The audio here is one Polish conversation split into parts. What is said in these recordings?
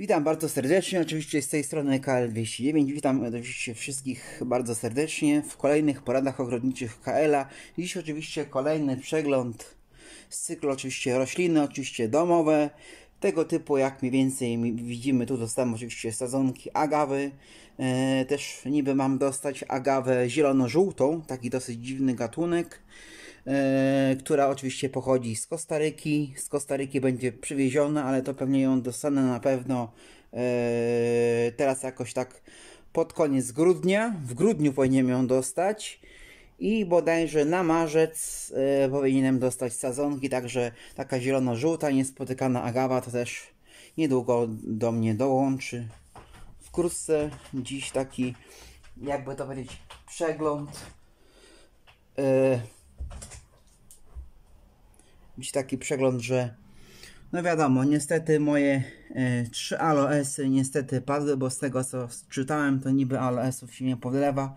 Witam bardzo serdecznie, oczywiście z tej strony KL209. Witam oczywiście wszystkich bardzo serdecznie w kolejnych poradach ogrodniczych KL-a. Dziś oczywiście kolejny przegląd z cyklu oczywiście rośliny, oczywiście domowe. Tego typu jak mniej więcej widzimy tu dostałem oczywiście sadzonki agawy. E, też niby mam dostać agawę zielono-żółtą, taki dosyć dziwny gatunek. E, która oczywiście pochodzi z Kostaryki. Z Kostaryki będzie przywieziona, ale to pewnie ją dostanę na pewno e, teraz jakoś tak pod koniec grudnia. W grudniu powinienem ją dostać i bodajże na marzec y, powinienem dostać sadzonki, także taka zielono-żółta, niespotykana agawa to też niedługo do mnie dołączy. Wkrótce dziś taki, jakby to powiedzieć, przegląd y, taki przegląd, że no wiadomo, niestety moje e, trzy aloesy niestety padły, bo z tego co czytałem, to niby aloesów się nie podlewa,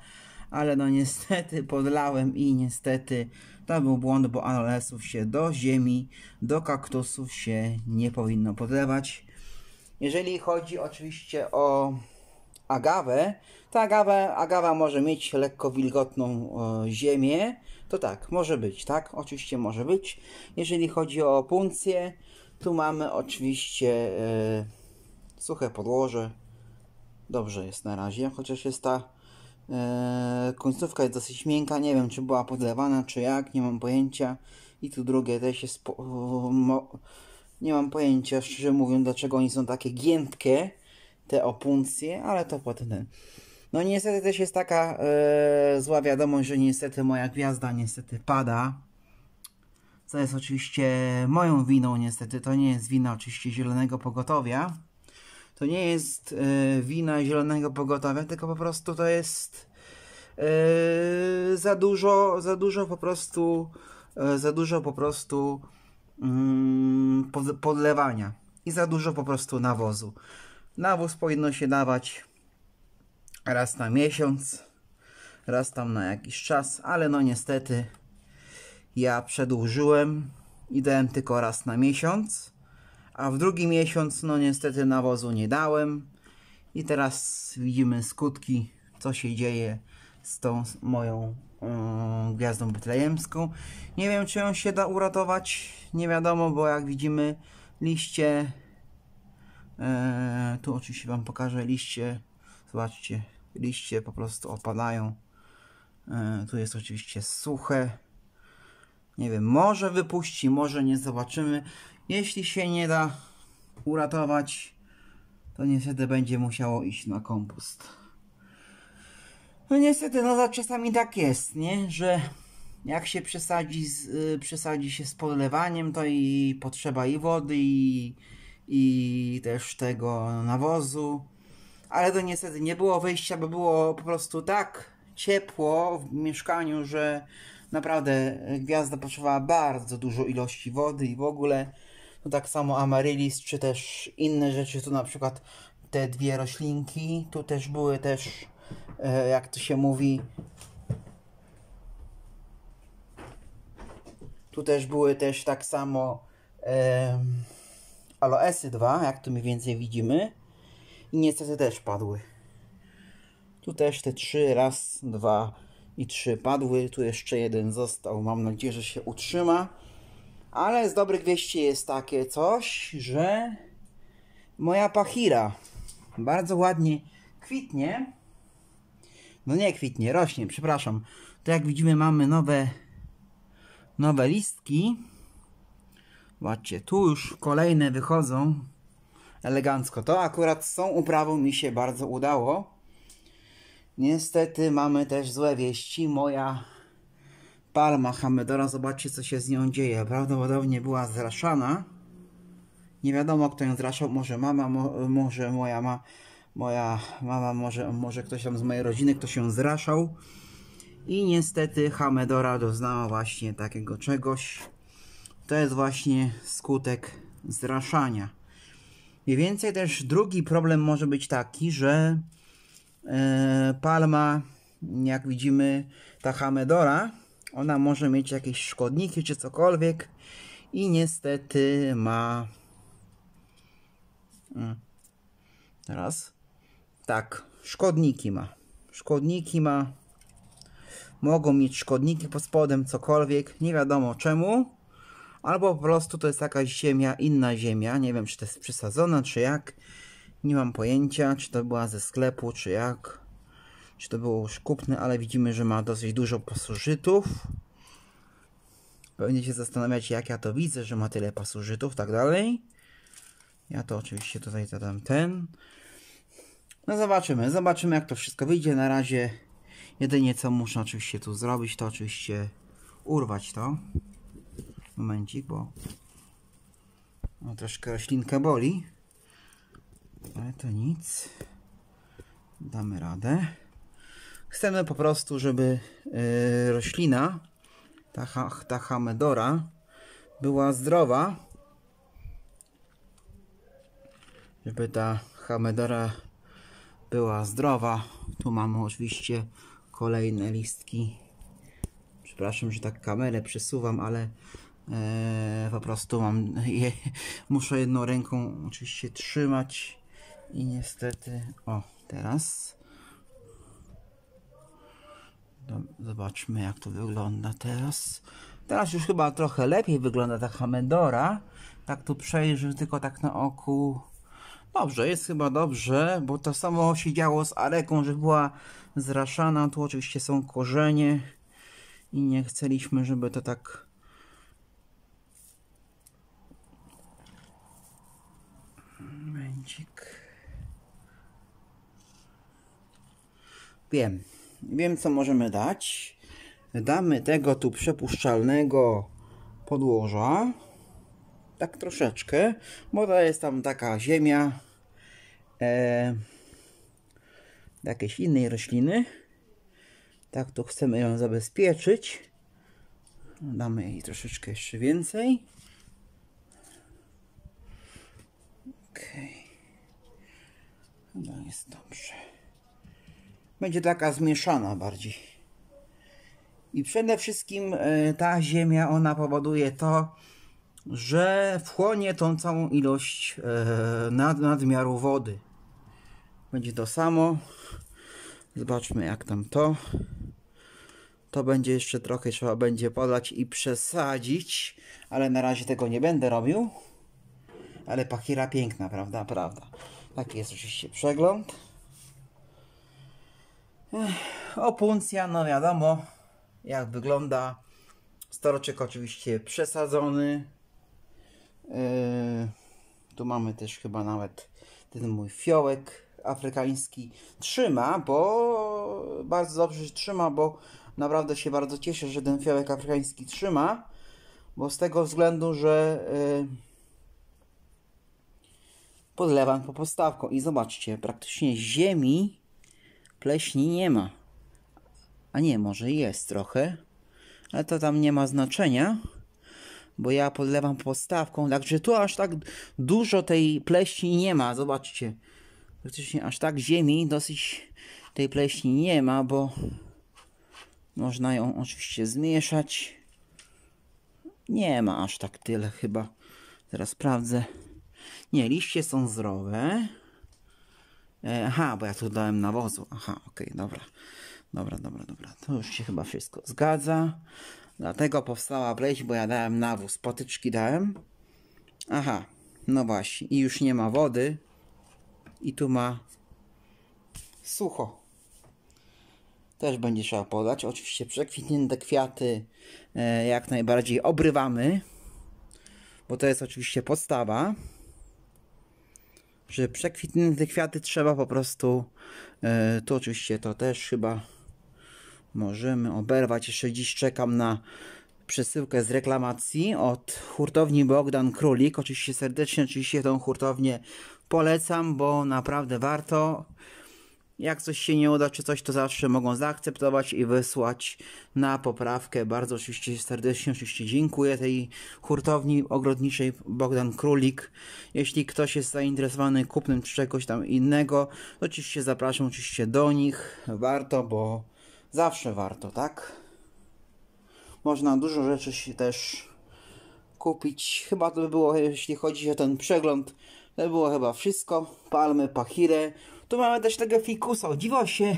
ale no niestety podlałem i niestety to był błąd, bo aloesów się do ziemi, do kaktusów się nie powinno podlewać. Jeżeli chodzi oczywiście o agawę, ta agawa, agawa może mieć lekko wilgotną e, ziemię, to tak, może być, tak? Oczywiście może być. Jeżeli chodzi o puncję, tu mamy oczywiście e, suche podłoże. Dobrze jest na razie, chociaż jest ta e, końcówka jest dosyć miękka. Nie wiem, czy była podlewana, czy jak, nie mam pojęcia. I tu drugie też jest... Po, mo, nie mam pojęcia, szczerze mówiąc, dlaczego oni są takie giętkie te opuncje, ale to potem, No niestety też jest taka e, zła wiadomość, że niestety moja gwiazda niestety pada. Co jest oczywiście moją winą niestety. To nie jest wina oczywiście Zielonego Pogotowia. To nie jest e, wina Zielonego Pogotowia, tylko po prostu to jest e, za dużo, za dużo po prostu, za dużo po prostu mm, podlewania i za dużo po prostu nawozu. Nawóz powinno się dawać raz na miesiąc, raz tam na jakiś czas, ale no niestety ja przedłużyłem i dałem tylko raz na miesiąc, a w drugi miesiąc no niestety nawozu nie dałem i teraz widzimy skutki, co się dzieje z tą moją yy, gwiazdą betlejemską. Nie wiem, czy ją się da uratować, nie wiadomo, bo jak widzimy liście Eee, tu oczywiście Wam pokażę liście. Zobaczcie, liście po prostu opadają. Eee, tu jest oczywiście suche. Nie wiem, może wypuści, może nie zobaczymy. Jeśli się nie da uratować, to niestety będzie musiało iść na kompost. No niestety, no to czasami tak jest, nie? Że jak się przesadzi, z, y, przesadzi się z podlewaniem, to i potrzeba i wody, i i też tego nawozu. Ale to niestety nie było wyjścia, bo było po prostu tak ciepło w mieszkaniu, że naprawdę gwiazda potrzebowała bardzo dużo ilości wody i w ogóle no tak samo amaryllis czy też inne rzeczy, tu na przykład te dwie roślinki, tu też były też e, jak to się mówi tu też były też tak samo aloesy 2, jak tu mniej więcej widzimy. I niestety też padły. Tu też te trzy, raz, dwa i trzy padły. Tu jeszcze jeden został. Mam nadzieję, że się utrzyma. Ale z dobrych wieści jest takie coś, że moja pachira bardzo ładnie kwitnie. No nie kwitnie, rośnie, przepraszam. To jak widzimy mamy nowe, nowe listki. Zobaczcie, tu już kolejne wychodzą elegancko. To akurat z tą uprawą mi się bardzo udało. Niestety mamy też złe wieści. Moja palma Hamedora, zobaczcie co się z nią dzieje. Prawdopodobnie była zraszana. Nie wiadomo kto ją zraszał, może mama, mo może moja, ma moja mama, może, może ktoś tam z mojej rodziny, kto się zraszał. I niestety Hamedora doznała właśnie takiego czegoś. To jest właśnie skutek zraszania. Mniej więcej też drugi problem może być taki, że e, palma, jak widzimy, ta Hamedora, ona może mieć jakieś szkodniki czy cokolwiek i niestety ma... Mm, teraz? Tak, szkodniki ma. Szkodniki ma. Mogą mieć szkodniki pod spodem, cokolwiek, nie wiadomo czemu albo po prostu to jest jakaś ziemia, inna ziemia, nie wiem czy to jest przesadzona, czy jak, nie mam pojęcia, czy to była ze sklepu, czy jak, czy to było już kupne, ale widzimy, że ma dosyć dużo pasożytów. Pewnie się zastanawiać, jak ja to widzę, że ma tyle pasożytów, tak dalej. Ja to oczywiście tutaj zadam ten. No zobaczymy, zobaczymy jak to wszystko wyjdzie. Na razie jedynie co muszę oczywiście tu zrobić, to oczywiście urwać to. Momencik, bo no, troszkę roślinka boli. Ale to nic. Damy radę. Chcemy po prostu, żeby yy, roślina, ta, ta hamedora, była zdrowa. Żeby ta hamedora była zdrowa. Tu mamy oczywiście kolejne listki. Przepraszam, że tak kamerę przesuwam, ale Eee, po prostu mam je, muszę jedną ręką oczywiście trzymać i niestety o teraz zobaczmy jak to wygląda teraz teraz już chyba trochę lepiej wygląda ta Hamedora tak tu przejrzę tylko tak na oku dobrze, jest chyba dobrze bo to samo się działo z Areką że była zraszana, tu oczywiście są korzenie i nie chcieliśmy żeby to tak momencik. Wiem. Wiem, co możemy dać. Damy tego tu przepuszczalnego podłoża. Tak troszeczkę, bo to jest tam taka ziemia e, jakiejś innej rośliny. Tak tu chcemy ją zabezpieczyć. Damy jej troszeczkę jeszcze więcej. Okej. Okay. No jest dobrze. Będzie taka zmieszana bardziej. I przede wszystkim e, ta ziemia, ona powoduje to, że wchłonie tą całą ilość e, nad, nadmiaru wody. Będzie to samo. Zobaczmy jak tam to. To będzie jeszcze trochę trzeba będzie podać i przesadzić, ale na razie tego nie będę robił. Ale pachira piękna, prawda? Prawda. Taki jest oczywiście przegląd. Opuncja, no wiadomo, jak wygląda. Storoczek oczywiście przesadzony. Yy, tu mamy też chyba nawet ten mój fiołek afrykański. Trzyma, bo bardzo dobrze się trzyma, bo naprawdę się bardzo cieszę, że ten fiołek afrykański trzyma. Bo z tego względu, że yy, podlewam po podstawką i zobaczcie, praktycznie ziemi pleśni nie ma. A nie, może jest trochę, ale to tam nie ma znaczenia, bo ja podlewam podstawką, także tu aż tak dużo tej pleśni nie ma, zobaczcie. Praktycznie aż tak ziemi dosyć tej pleśni nie ma, bo można ją oczywiście zmieszać. Nie ma aż tak tyle chyba. Teraz sprawdzę. Nie, liście są zdrowe. E, aha, bo ja tu dałem nawozu. Aha, okej, okay, dobra. Dobra, dobra, dobra. To już się chyba wszystko zgadza. Dlatego powstała pleść, bo ja dałem nawóz. Potyczki dałem. Aha, no właśnie. I już nie ma wody. I tu ma sucho. Też będzie trzeba podać. Oczywiście przekwitnięte kwiaty e, jak najbardziej obrywamy, bo to jest oczywiście podstawa że przekwitnięte te kwiaty trzeba po prostu, e, to oczywiście to też chyba możemy oberwać. Jeszcze dziś czekam na przesyłkę z reklamacji od hurtowni Bogdan Królik. Oczywiście serdecznie, oczywiście tą hurtownię polecam, bo naprawdę warto. Jak coś się nie uda, czy coś, to zawsze mogą zaakceptować i wysłać na poprawkę. Bardzo oczywiście serdecznie oczywiście dziękuję tej hurtowni ogrodniczej Bogdan Królik. Jeśli ktoś jest zainteresowany kupnem czy czegoś tam innego, to oczywiście zapraszam oczywiście do nich. Warto, bo zawsze warto, tak? Można dużo rzeczy się też kupić. Chyba to by było, jeśli chodzi o ten przegląd, to by było chyba wszystko. Palmy, pachirę, tu mamy też tego fikusa. O dziwo się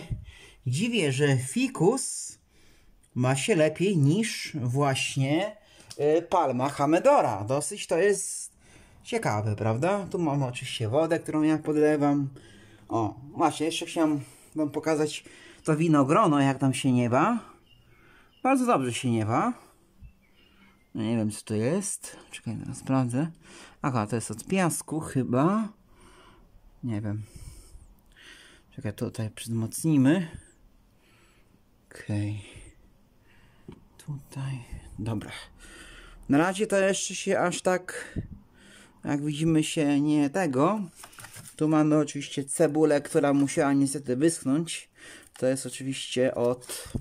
dziwię, że fikus ma się lepiej niż właśnie y, palma Hamedora. Dosyć to jest ciekawe, prawda? Tu mamy oczywiście wodę, którą ja podlewam. O, właśnie, jeszcze chciałem wam pokazać to winogrono, jak tam się niewa. Bardzo dobrze się niewa. No nie wiem, co to jest. Czekaj, teraz sprawdzę. Aha, to jest od piasku chyba. Nie wiem. Czekaj, tutaj wzmocnimy. Okej. Okay. Tutaj. Dobra. Na razie to jeszcze się aż tak, jak widzimy, się nie tego. Tu mamy oczywiście cebulę, która musiała niestety wyschnąć. To jest oczywiście od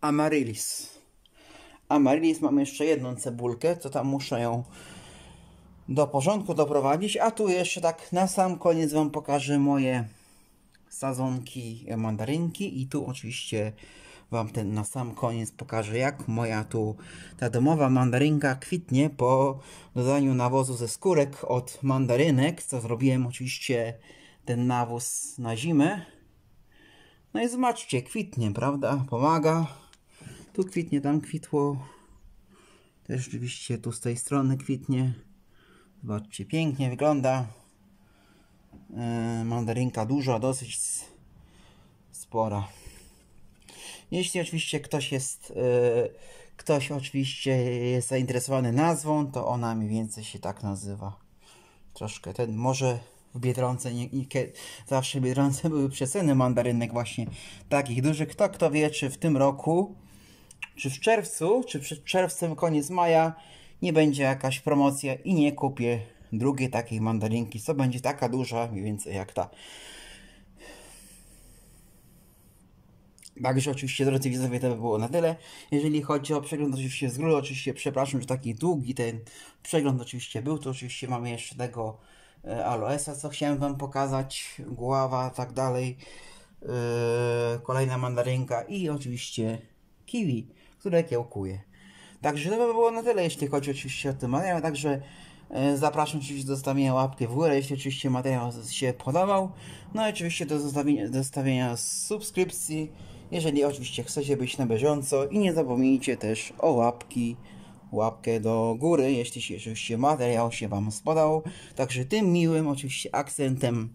Amaryllis. Amaryllis mam jeszcze jedną cebulkę, to tam muszę ją do porządku doprowadzić. A tu jeszcze tak na sam koniec Wam pokażę moje sadzonki mandarynki i tu oczywiście Wam ten na sam koniec pokażę, jak moja tu ta domowa mandarynka kwitnie po dodaniu nawozu ze skórek od mandarynek, co zrobiłem oczywiście ten nawóz na zimę. No i zobaczcie, kwitnie, prawda? Pomaga. Tu kwitnie, tam kwitło. Też oczywiście tu z tej strony kwitnie. Zobaczcie, pięknie wygląda. Yy, mandarynka duża, dosyć spora. Jeśli oczywiście ktoś jest, yy, ktoś oczywiście jest zainteresowany nazwą, to ona mniej więcej się tak nazywa. Troszkę ten, może w Biedronce, nie, nie, zawsze w Biedronce były przeceny mandarynek właśnie takich dużych. Kto, kto wie, czy w tym roku, czy w czerwcu, czy przed czerwcem, koniec maja, nie będzie jakaś promocja i nie kupię drugiej takiej mandarinki, co będzie taka duża, mniej więcej jak ta. Także oczywiście, drodzy widzowie, to by było na tyle. Jeżeli chodzi o przegląd oczywiście z góry, oczywiście przepraszam, że taki długi ten przegląd oczywiście był. Tu oczywiście mamy jeszcze tego e, aloesa, co chciałem Wam pokazać, głowa, tak dalej. E, kolejna mandarynka i oczywiście kiwi, które kiełkuje. Także to by było na tyle, jeśli chodzi oczywiście o ten materiał. Także e, zapraszam oczywiście do zostawienia łapki w górę, jeśli oczywiście materiał się podobał. No i oczywiście do zostawienia, do zostawienia subskrypcji, jeżeli oczywiście chcecie być na bieżąco. I nie zapomnijcie też o łapki łapkę do góry, jeśli się, oczywiście materiał się Wam spodobał. Także tym miłym oczywiście akcentem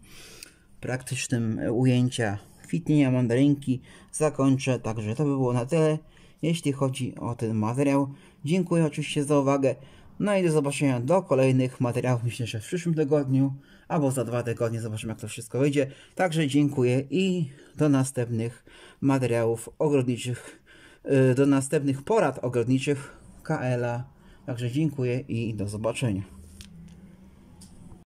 praktycznym ujęcia kwitnienia mandarynki zakończę. Także to by było na tyle jeśli chodzi o ten materiał. Dziękuję oczywiście za uwagę. No i do zobaczenia do kolejnych materiałów, myślę, że w przyszłym tygodniu albo za dwa tygodnie zobaczymy, jak to wszystko wyjdzie. Także dziękuję i do następnych materiałów ogrodniczych, y, do następnych porad ogrodniczych KLA. Także dziękuję i do zobaczenia.